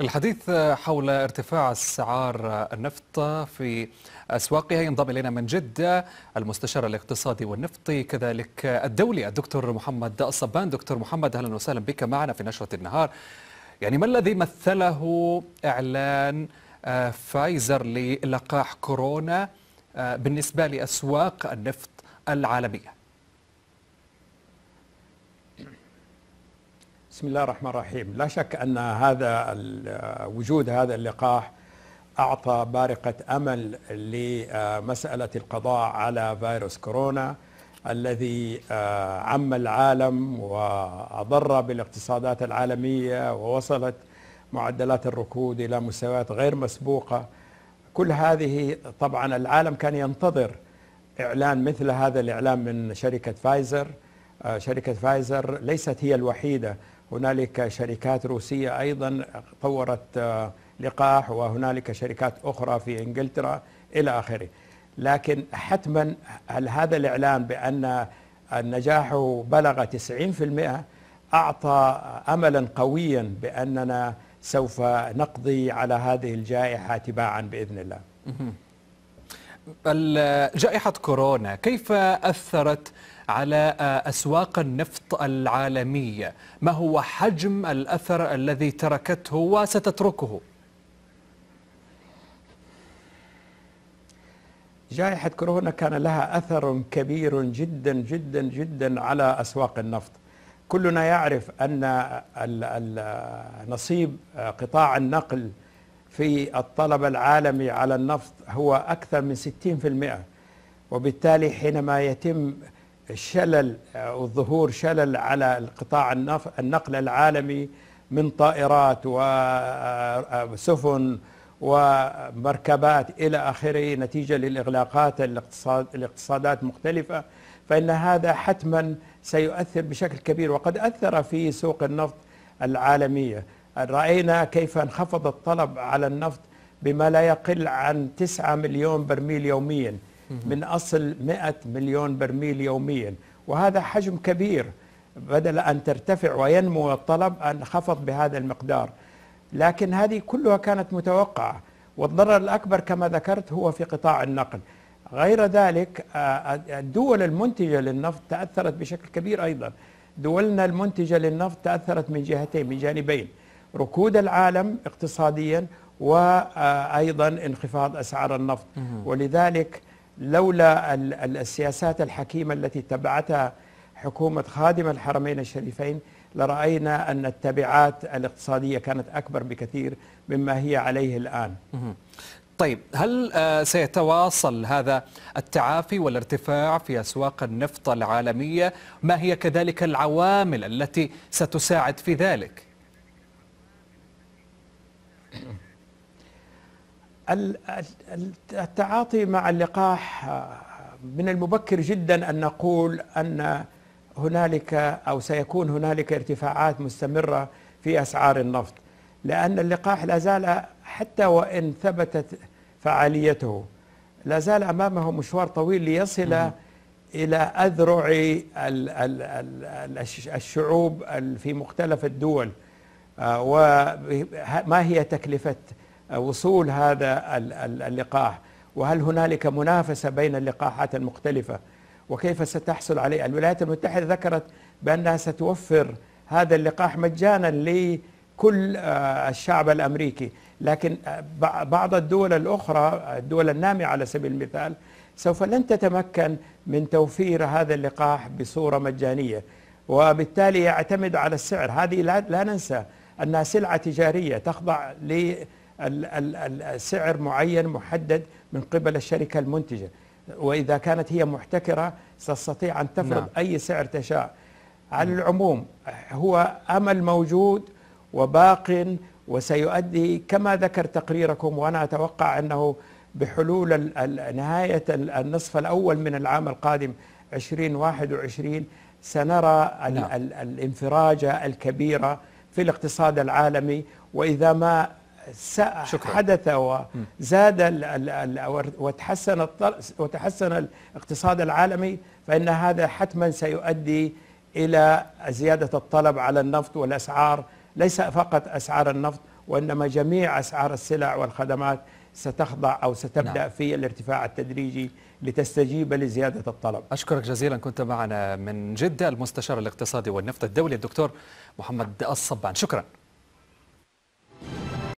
للحديث حول ارتفاع اسعار النفط في اسواقها ينضم الينا من جده المستشار الاقتصادي والنفطي كذلك الدولي الدكتور محمد الصبان دكتور محمد اهلا وسهلا بك معنا في نشره النهار. يعني ما الذي مثله اعلان آه، فايزر للقاح كورونا آه، بالنسبه لاسواق النفط العالميه؟ بسم الله الرحمن الرحيم لا شك أن هذا وجود هذا اللقاح أعطى بارقة أمل لمسألة القضاء على فيروس كورونا الذي آه، عم العالم وأضر بالاقتصادات العالمية ووصلت معدلات الركود إلى مستويات غير مسبوقة كل هذه طبعا العالم كان ينتظر إعلان مثل هذا الإعلان من شركة فايزر آه، شركة فايزر ليست هي الوحيدة هنالك شركات روسية أيضا طورت آه، لقاح وهنالك شركات أخرى في إنجلترا إلى آخره لكن حتما هل هذا الإعلان بأن النجاح بلغ 90% أعطى أملا قويا بأننا سوف نقضي على هذه الجائحة تباعا بإذن الله جائحة كورونا كيف أثرت على آه، أسواق النفط العالمية ما هو حجم الأثر الذي تركته وستتركه جائحة كورونا كان لها أثر كبير جدا جدا جدا على أسواق النفط كلنا يعرف أن نصيب آه، قطاع النقل في الطلب العالمي على النفط هو أكثر من 60% وبالتالي حينما يتم شلل أو آه، شلل على القطاع النقل العالمي من طائرات وسفن آه، آه، ومركبات إلى آخره نتيجة للإغلاقات الاقتصاد الاقتصادات مختلفة فإن هذا حتما سيؤثر بشكل كبير وقد أثر في سوق النفط العالمية رأينا كيف انخفض الطلب على النفط بما لا يقل عن 9 مليون برميل يوميا من أصل 100 مليون برميل يوميا وهذا حجم كبير بدل أن ترتفع وينمو الطلب انخفض بهذا المقدار لكن هذه كلها كانت متوقعة والضرر الأكبر كما ذكرت هو في قطاع النقل غير ذلك آه، آه، الدول المنتجة للنفط تأثرت بشكل كبير أيضا دولنا المنتجة للنفط تأثرت من جهتين من جانبين ركود العالم اقتصاديا وايضا انخفاض اسعار النفط ولذلك لولا السياسات الحكيمه التي اتبعتها حكومه خادم الحرمين الشريفين لراينا ان التبعات الاقتصاديه كانت اكبر بكثير مما هي عليه الان. طيب هل آه، سيتواصل هذا التعافي والارتفاع في اسواق النفط العالميه؟ ما هي كذلك العوامل التي ستساعد في ذلك؟ التعاطي مع اللقاح من المبكر جدا ان نقول ان هنالك او سيكون هنالك ارتفاعات مستمره في اسعار النفط لان اللقاح لا زال حتى وان ثبتت فعاليته لا زال امامه مشوار طويل ليصل الى اذرع الشعوب في مختلف الدول آه، وما هي تكلفة وصول هذا اللقاح وهل هنالك منافسة بين اللقاحات المختلفة وكيف ستحصل عليه الولايات المتحدة ذكرت بأنها ستوفر هذا اللقاح مجانا لكل آه، الشعب الأمريكي لكن آه، بعض الدول الأخرى الدول النامية على سبيل المثال سوف لن تتمكن من توفير هذا اللقاح بصورة مجانية وبالتالي يعتمد على السعر هذه لا, لا ننسى أنها سلعة تجارية تخضع لسعر معين محدد من قبل الشركة المنتجة وإذا كانت هي محتكرة تستطيع أن تفرض نعم. أي سعر تشاء على نعم. العموم هو أمل موجود وباق وسيؤدي كما ذكر تقريركم وأنا أتوقع أنه بحلول نهاية النصف الأول من العام القادم 2021 سنرى نعم. الانفراجة الكبيرة في الاقتصاد العالمي وإذا ما شكرا. حدث وزاد الـ الـ وتحسن وتحسن الاقتصاد العالمي فإن هذا حتما سيؤدي إلى زيادة الطلب على النفط والأسعار ليس فقط أسعار النفط وإنما جميع أسعار السلع والخدمات ستخضع أو ستبدأ نعم. في الارتفاع التدريجي لتستجيب لزيادة الطلب أشكرك جزيلا كنت معنا من جدة المستشار الاقتصادي والنفط الدولي الدكتور محمد الصبان شكرا